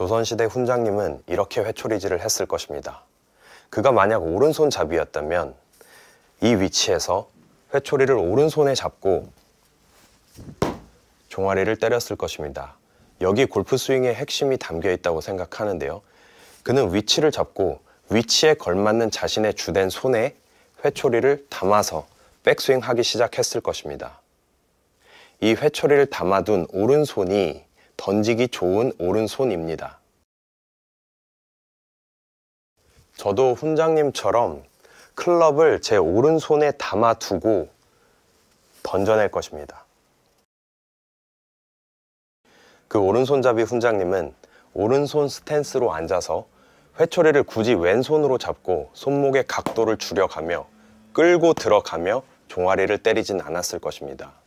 조선시대 훈장님은 이렇게 회초리질을 했을 것입니다. 그가 만약 오른손잡이였다면 이 위치에서 회초리를 오른손에 잡고 종아리를 때렸을 것입니다. 여기 골프 스윙의 핵심이 담겨 있다고 생각하는데요. 그는 위치를 잡고 위치에 걸맞는 자신의 주된 손에 회초리를 담아서 백스윙 하기 시작했을 것입니다. 이 회초리를 담아둔 오른손이 던지기 좋은 오른손입니다. 저도 훈장님처럼 클럽을 제 오른손에 담아두고 던져낼 것입니다. 그 오른손잡이 훈장님은 오른손 스탠스로 앉아서 회초리를 굳이 왼손으로 잡고 손목의 각도를 줄여가며 끌고 들어가며 종아리를 때리진 않았을 것입니다.